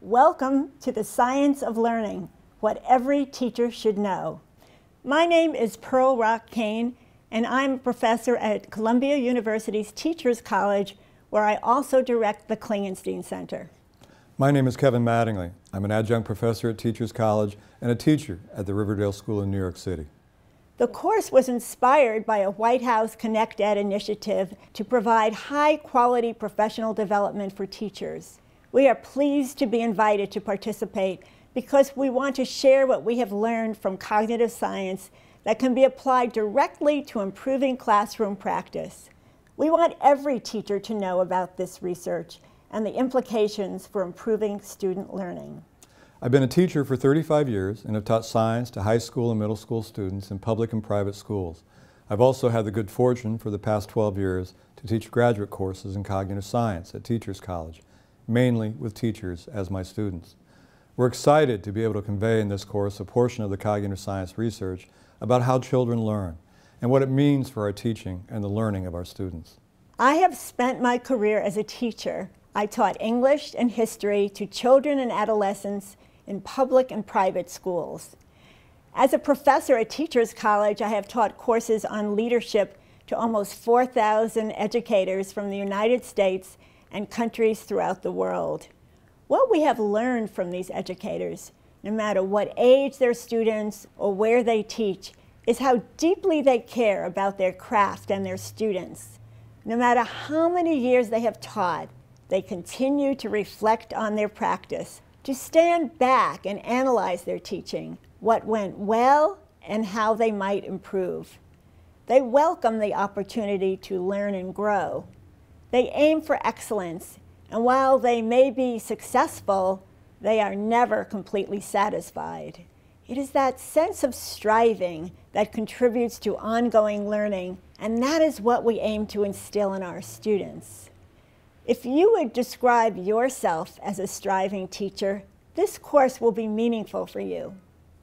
Welcome to the Science of Learning, what every teacher should know. My name is Pearl Rock Kane, and I'm a professor at Columbia University's Teachers College, where I also direct the Klingenstein Center. My name is Kevin Mattingly. I'm an adjunct professor at Teachers College and a teacher at the Riverdale School in New York City. The course was inspired by a White House Connect Ed initiative to provide high quality professional development for teachers. We are pleased to be invited to participate because we want to share what we have learned from cognitive science that can be applied directly to improving classroom practice. We want every teacher to know about this research and the implications for improving student learning. I've been a teacher for 35 years and have taught science to high school and middle school students in public and private schools. I've also had the good fortune for the past 12 years to teach graduate courses in cognitive science at Teachers College mainly with teachers as my students. We're excited to be able to convey in this course a portion of the cognitive science research about how children learn and what it means for our teaching and the learning of our students. I have spent my career as a teacher. I taught English and history to children and adolescents in public and private schools. As a professor at Teachers College, I have taught courses on leadership to almost 4,000 educators from the United States and countries throughout the world. What we have learned from these educators, no matter what age their students or where they teach, is how deeply they care about their craft and their students. No matter how many years they have taught, they continue to reflect on their practice, to stand back and analyze their teaching, what went well and how they might improve. They welcome the opportunity to learn and grow, they aim for excellence, and while they may be successful, they are never completely satisfied. It is that sense of striving that contributes to ongoing learning, and that is what we aim to instill in our students. If you would describe yourself as a striving teacher, this course will be meaningful for you.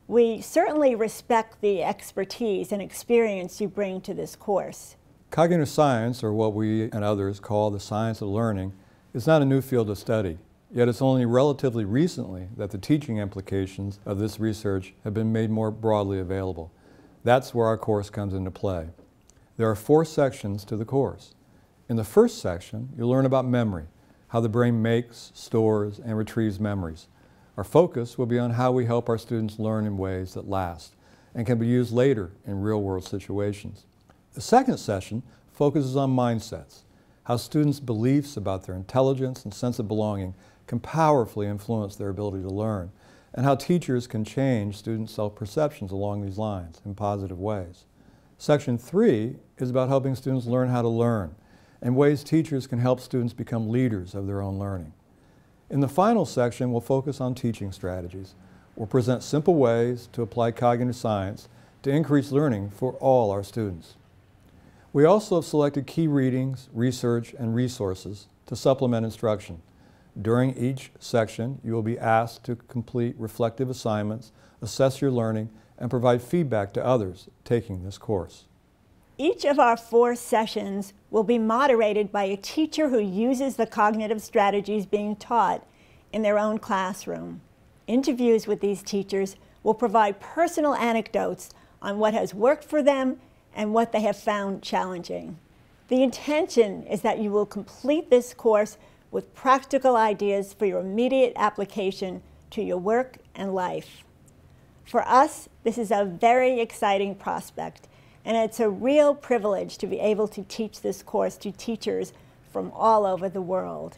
We certainly respect the expertise and experience you bring to this course. Cognitive science, or what we and others call the science of learning, is not a new field of study, yet it's only relatively recently that the teaching implications of this research have been made more broadly available. That's where our course comes into play. There are four sections to the course. In the first section, you'll learn about memory, how the brain makes, stores, and retrieves memories. Our focus will be on how we help our students learn in ways that last and can be used later in real-world situations. The second session focuses on mindsets, how students' beliefs about their intelligence and sense of belonging can powerfully influence their ability to learn, and how teachers can change students' self-perceptions along these lines in positive ways. Section 3 is about helping students learn how to learn and ways teachers can help students become leaders of their own learning. In the final section, we'll focus on teaching strategies. We'll present simple ways to apply cognitive science to increase learning for all our students. We also have selected key readings, research, and resources to supplement instruction. During each section, you will be asked to complete reflective assignments, assess your learning, and provide feedback to others taking this course. Each of our four sessions will be moderated by a teacher who uses the cognitive strategies being taught in their own classroom. Interviews with these teachers will provide personal anecdotes on what has worked for them and what they have found challenging. The intention is that you will complete this course with practical ideas for your immediate application to your work and life. For us, this is a very exciting prospect, and it's a real privilege to be able to teach this course to teachers from all over the world.